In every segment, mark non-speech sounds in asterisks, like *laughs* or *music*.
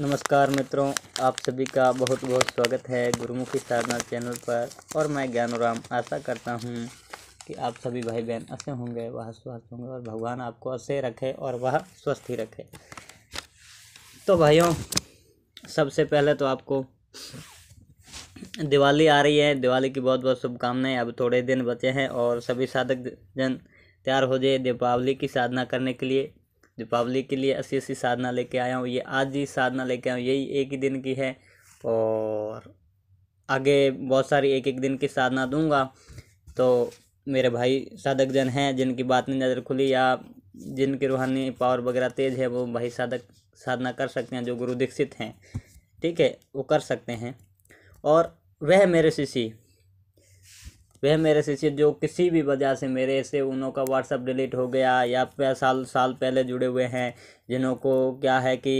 नमस्कार मित्रों आप सभी का बहुत बहुत स्वागत है गुरुमुखी साधना चैनल पर और मैं ज्ञानोराम आशा करता हूँ कि आप सभी भाई बहन ऐसे होंगे वह स्वस्थ होंगे और भगवान आपको ऐसे रखे और वह स्वस्थ ही रखे तो भाइयों सबसे पहले तो आपको दिवाली आ रही है दिवाली की बहुत बहुत शुभकामनाएं अब थोड़े दिन बचे हैं और सभी साधक जन तैयार हो जाए दीपावली की साधना करने के लिए दीपावली के लिए ऐसी ऐसी साधना लेके आया हूँ ये आज ही साधना लेके आया हूँ यही एक ही दिन की है और आगे बहुत सारी एक एक दिन की साधना दूंगा तो मेरे भाई साधक जन हैं जिनकी बात नहीं नज़र खुली या जिनकी रूहानी पावर वगैरह तेज़ है वो भाई साधक साधना कर सकते हैं जो गुरु दीक्षित हैं ठीक है वो कर सकते हैं और वह मेरे शिष्य वह मेरे शिष्य जो किसी भी वजह से मेरे से उनका व्हाट्सअप डिलीट हो गया या फिर साल साल पहले जुड़े हुए हैं को क्या है कि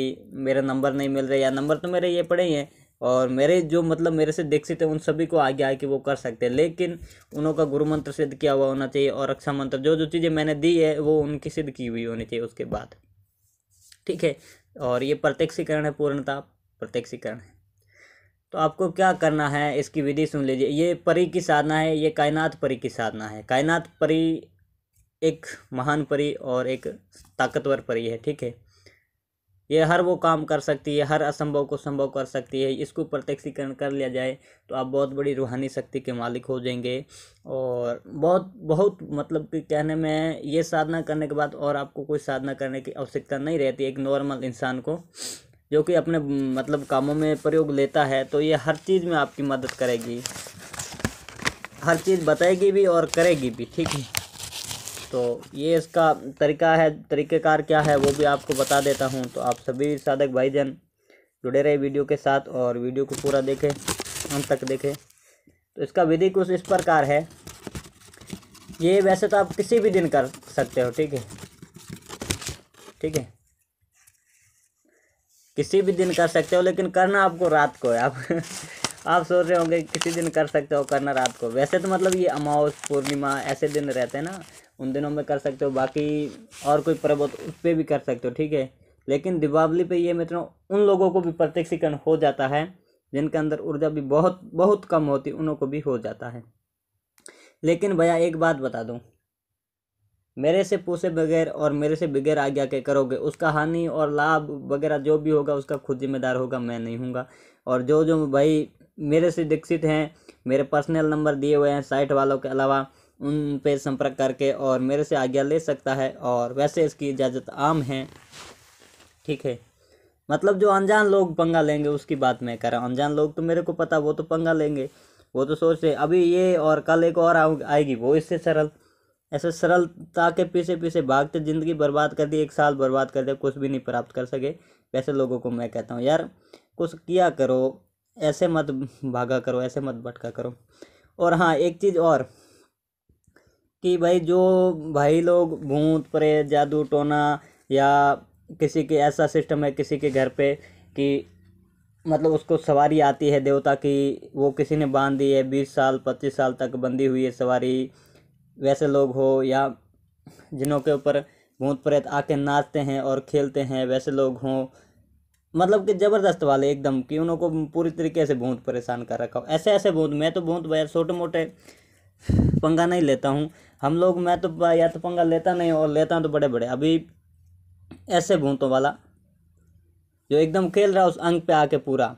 मेरा नंबर नहीं मिल रहा या नंबर तो मेरे ये पड़े ही हैं और मेरे जो मतलब मेरे से दीक्षित है उन सभी को आगे आए कि वो कर सकते हैं लेकिन उनका गुरु मंत्र सिद्ध किया हुआ होना चाहिए और रक्षा मंत्र जो जो चीज़ें मैंने दी है वो उनकी सिद्ध की हुई होनी चाहिए उसके बाद ठीक है और ये प्रत्यक्षीकरण है पूर्णता प्रत्यक्षीकरण है तो आपको क्या करना है इसकी विधि सुन लीजिए ये परी की साधना है ये कायनात परी की साधना है कायनात परी एक महान परी और एक ताकतवर परी है ठीक है ये हर वो काम कर सकती है हर असंभव को संभव कर सकती है इसको प्रत्यक्षीकरण कर लिया जाए तो आप बहुत बड़ी रूहानी शक्ति के मालिक हो जाएंगे और बहुत बहुत मतलब कि कहने में ये साधना करने के बाद और आपको कोई साधना करने की आवश्यकता नहीं रहती एक नॉर्मल इंसान को जो कि अपने मतलब कामों में प्रयोग लेता है तो ये हर चीज़ में आपकी मदद करेगी हर चीज़ बताएगी भी और करेगी भी ठीक है तो ये इसका तरीका है तरीक़ेकार क्या है वो भी आपको बता देता हूँ तो आप सभी साधक भाईजन जुड़े रहे वीडियो के साथ और वीडियो को पूरा देखें अंत तक देखें तो इसका विधि कुछ इस प्रकार है ये वैसे तो आप किसी भी दिन कर सकते हो ठीक है ठीक है किसी भी दिन कर सकते हो लेकिन करना आपको रात को है आप *laughs* आप सोच रहे होंगे किसी दिन कर सकते हो करना रात को वैसे तो मतलब ये अमावस पूर्णिमा ऐसे दिन रहते हैं ना उन दिनों में कर सकते हो बाकी और कोई पर्व तो उस पर भी कर सकते हो ठीक है लेकिन दीपावली पे ये मित्रों उन लोगों को भी प्रत्यक्षीकरण हो जाता है जिनके अंदर ऊर्जा भी बहुत बहुत कम होती उनको को भी हो जाता है लेकिन भैया एक बात बता दूँ मेरे से पूछे बगैर और मेरे से बगैर आज्ञा के करोगे उसका हानि और लाभ वगैरह जो भी होगा उसका खुद जिम्मेदार होगा मैं नहीं हूँगा और जो जो भाई मेरे से दीक्षित हैं मेरे पर्सनल नंबर दिए हुए हैं साइट वालों के अलावा उन पे संपर्क करके और मेरे से आज्ञा ले सकता है और वैसे इसकी इजाज़त आम है ठीक है मतलब जो अनजान लोग पंगा लेंगे उसकी बात मैं कर रहा हूँ अनजान लोग तो मेरे को पता वो तो पंगा लेंगे वो तो सोचते अभी ये और कल एक और आएगी वो इससे सरल ऐसे सरलता के पीछे पीछे भागते ज़िंदगी बर्बाद कर दी एक साल बर्बाद कर दे कुछ भी नहीं प्राप्त कर सके वैसे लोगों को मैं कहता हूँ यार कुछ किया करो ऐसे मत भागा करो ऐसे मत भटका करो और हाँ एक चीज़ और कि भाई जो भाई लोग भूत परे जादू टोना या किसी के ऐसा सिस्टम है किसी के घर पे कि मतलब उसको सवारी आती है देवता की वो किसी ने बांध दी है बीस साल पच्चीस साल तक बंदी हुई है सवारी वैसे लोग हो या जिन्हों के ऊपर भूत प्रेत आके नाचते हैं और खेलते हैं वैसे लोग हों मतलब कि ज़बरदस्त वाले एकदम कि उनको पूरी तरीके से भूत परेशान कर रखा हो ऐसे ऐसे भूत मैं तो भूत भैया छोटे मोटे पंगा नहीं लेता हूँ हम लोग मैं तो या तो पंगा लेता नहीं और लेता तो बड़े बड़े अभी ऐसे भूतों वाला जो एकदम खेल रहा उस अंग पे आके पूरा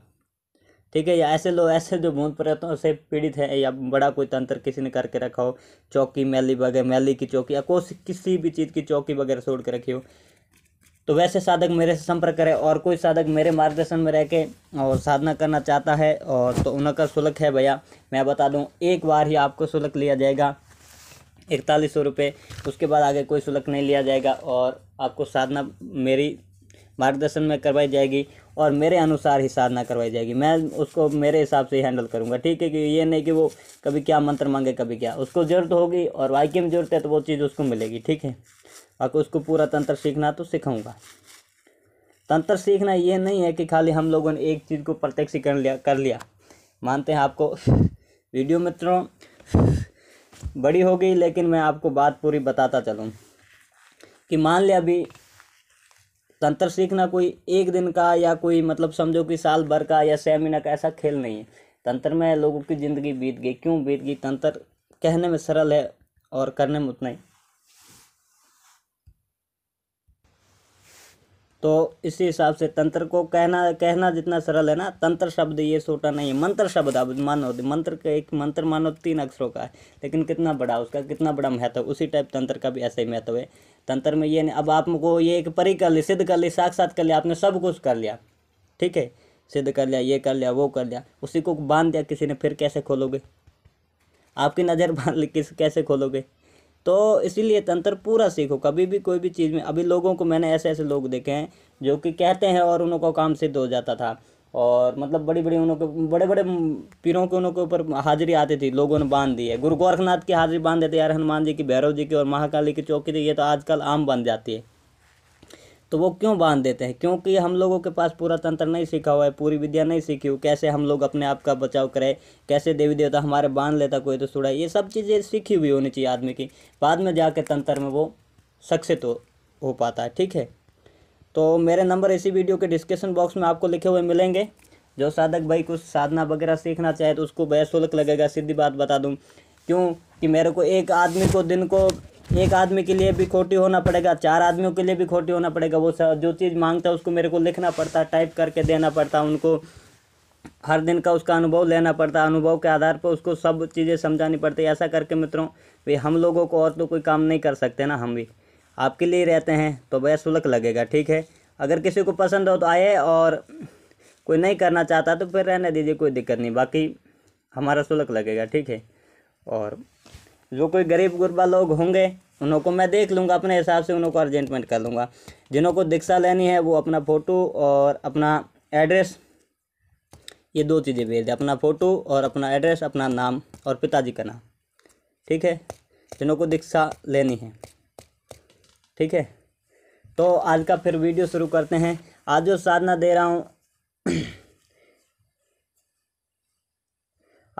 ठीक है या ऐसे लोग ऐसे जो भूत प्रेतों से पीड़ित हैं या बड़ा कोई तंत्र किसी ने करके रखा हो चौकी मैली वगैरह मैली की चौकी या कोई किसी भी चीज़ की चौकी वगैरह छोड़ के रखी हो तो वैसे साधक मेरे से संपर्क करे और कोई साधक मेरे मार्गदर्शन में रह के और साधना करना चाहता है और तो उनका शुल्क है भैया मैं बता दूँ एक बार ही आपको शुल्क लिया जाएगा इकतालीस सौ रुपये उसके बाद आगे कोई शुल्क नहीं लिया जाएगा और आपको साधना मेरी मार्गदर्शन में करवाई जाएगी और मेरे अनुसार ही साधना करवाई जाएगी मैं उसको मेरे हिसाब से ही हैंडल करूँगा ठीक है कि ये नहीं कि वो कभी क्या मंत्र मांगे कभी क्या उसको ज़रूरत होगी और वाक्य में ज़रूरत है तो वो चीज़ उसको मिलेगी ठीक है बाकी उसको पूरा तंत्र सीखना तो सिखाऊंगा तंत्र सीखना ये नहीं है कि खाली हम लोगों ने एक चीज़ को प्रत्यक्ष कर लिया कर लिया मानते हैं आपको वीडियो मित्रों बड़ी हो गई लेकिन मैं आपको बात पूरी बताता चलूँ कि मान लिया अभी तंत्र सीखना कोई एक दिन का या कोई मतलब समझो कि साल भर का या छः महीना का ऐसा खेल नहीं है तंत्र में लोगों की ज़िंदगी बीत गई क्यों बीत गई तंत्र कहने में सरल है और करने में उतना ही तो इसी हिसाब से तंत्र को कहना कहना जितना सरल है ना तंत्र शब्द ये छोटा नहीं है मंत्र शब्द आप मानो मंत्र का एक मंत्र मानो तीन अक्षरों का है लेकिन कितना बड़ा उसका कितना बड़ा महत्व उसी टाइप तंत्र का भी ऐसा ही महत्व है तंत्र में ये नहीं अब आपको ये एक परी कर ली सिद्ध कर ली साक्षात कर लिया आपने सब कुछ कर लिया ठीक है सिद्ध कर लिया ये कर लिया वो कर लिया उसी को बांध दिया किसी ने फिर कैसे खोलोगे आपकी नज़र बांध किस कैसे खोलोगे तो इसीलिए तंत्र पूरा सीखो कभी भी कोई भी चीज़ में अभी लोगों को मैंने ऐसे ऐसे लोग देखे हैं जो कि कहते हैं और उनको काम सिद्ध हो जाता था और मतलब बड़ी बड़ी उनके बड़े बड़े पीरों के उनके ऊपर हाजिरी आती थी लोगों ने बांध दी है गुरु गोरखनाथ की हाजिरी बांध देते यार हनुमान जी की भैरव जी की और महाकाली की चौकी थी ये तो आजकल आम बन जाती है तो वो क्यों बांध देते हैं क्योंकि हम लोगों के पास पूरा तंत्र नहीं सीखा हुआ है पूरी विद्या नहीं सीखी हुई कैसे हम लोग अपने आप का बचाव करें कैसे देवी देवता हमारे बांध लेता कोई तो सुड़ा ये सब चीज़ें सीखी हुई होनी चाहिए आदमी की बाद में जाके तंत्र में वो सक्सेस हो, हो पाता है ठीक है तो मेरे नंबर इसी वीडियो के डिस्क्रिप्शन बॉक्स में आपको लिखे हुए मिलेंगे जो साधक भाई कुछ साधना वगैरह सीखना चाहे तो उसको बेशुल्क लगेगा सीधी बात बता दूँ क्यों कि मेरे को एक आदमी को दिन को एक आदमी के लिए भी खोटी होना पड़ेगा चार आदमियों के लिए भी खोटी होना पड़ेगा वो जो चीज़ मांगता है उसको मेरे को लिखना पड़ता है टाइप करके देना पड़ता है उनको हर दिन का उसका अनुभव लेना पड़ता है अनुभव के आधार पर उसको सब चीज़ें समझानी पड़ती है ऐसा करके मित्रों भाई हम लोगों को और तो कोई काम नहीं कर सकते ना हम भी आपके लिए रहते हैं तो वह सुलक लगेगा ठीक है अगर किसी को पसंद हो तो आए और कोई नहीं करना चाहता तो फिर रहने दीजिए कोई दिक्कत नहीं बाकी हमारा सुलक लगेगा ठीक है और जो कोई गरीब गुरबा लोग होंगे उनको मैं देख लूँगा अपने हिसाब से उनको अर्जेंटमेंट कर लूँगा जिन्हों को दीक्षा लेनी है वो अपना फ़ोटो और अपना एड्रेस ये दो चीज़ें भेज दें अपना फ़ोटो और अपना एड्रेस अपना नाम और पिताजी का नाम ठीक है जिन्हों को दीक्षा लेनी है ठीक है तो आज का फिर वीडियो शुरू करते हैं आज जो साधना दे रहा हूँ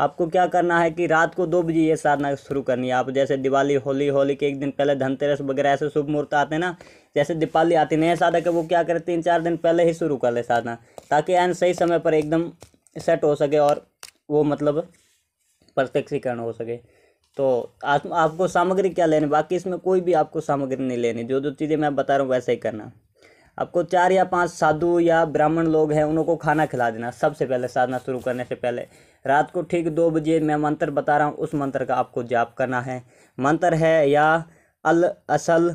आपको क्या करना है कि रात को दो बजे ये साधना शुरू करनी है आप जैसे दिवाली होली होली के एक दिन पहले धनतेरस वगैरह ऐसे शुभ मुहूर्त आते हैं ना जैसे दीपावली आती नया साधक है वो क्या करें तीन चार दिन पहले ही शुरू कर ले साधना ताकि एन सही समय पर एकदम सेट हो सके और वो मतलब प्रत्यक्षीकरण हो सके तो आप, आपको सामग्री क्या लेनी बाकी इसमें कोई भी आपको सामग्री नहीं लेनी जो जो चीज़ें मैं बता रहा हूँ वैसे ही करना आपको चार या पांच साधु या ब्राह्मण लोग हैं उनको खाना खिला देना सबसे पहले साधना शुरू करने से पहले रात को ठीक दो बजे मैं मंत्र बता रहा हूँ उस मंत्र का आपको जाप करना है मंत्र है या अल असल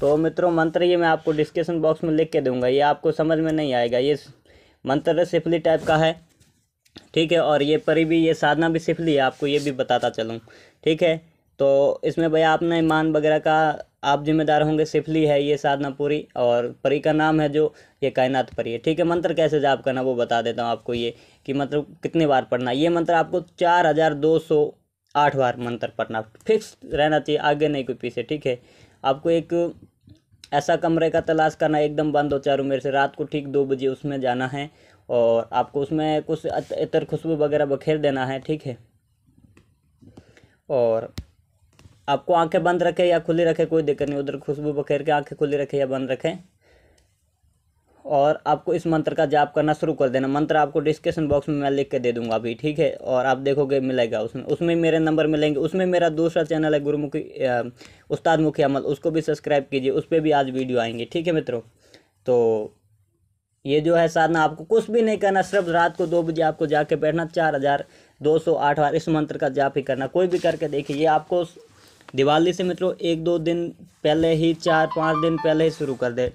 तो मित्रों मंत्र ये मैं आपको डिस्क्रिप्शन बॉक्स में लिख के दूंगा ये आपको समझ में नहीं आएगा ये मंत्र सिफली टाइप का है ठीक है और ये परी भी ये साधना भी सिफली है आपको ये भी बताता चलूँ ठीक है तो इसमें भैया आपने ईमान वगैरह का आप जिम्मेदार होंगे सिफली है ये साधना पूरी और परी का नाम है जो ये कायनात परी है ठीक है मंत्र कैसे जाप करना वो बता देता हूँ आपको ये कि मतलब कितने बार पढ़ना ये मंत्र आपको चार हज़ार दो सौ आठ बार मंत्र पढ़ना फिक्स रहना चाहिए आगे नहीं कोई पीछे ठीक है आपको एक ऐसा कमरे का तलाश करना एकदम बंद हो चारों मेरे से रात को ठीक दो बजे उसमें जाना है और आपको उसमें कुछ इतर खुशबू वगैरह बखेर देना है ठीक है और आपको आंखें बंद रखें या खुली रखें कोई दिक्कत नहीं उधर खुशबू बखेर के आंखें खुली रखें या बंद रखें और आपको इस मंत्र का जाप करना शुरू कर देना मंत्र आपको डिस्क्रिप्शन बॉक्स में मैं लिख के दे दूंगा अभी ठीक है और आप देखोगे मिलेगा उसमें उसमें मेरे नंबर मिलेंगे उसमें मेरा दूसरा चैनल है गुरुमुखी उस्ताद मुखी अमल उसको भी सब्सक्राइब कीजिए उस पर भी आज वीडियो आएंगे ठीक है मित्रों तो ये जो है साधना आपको कुछ भी नहीं करना सिर्फ रात को दो बजे आपको जाके बैठना चार हज़ार दो सौ आठ बार इस मंत्र का जाप ही करना कोई भी करके देखिए ये आपको दिवाली से मित्रों एक दो दिन पहले ही चार पाँच दिन पहले ही शुरू कर दे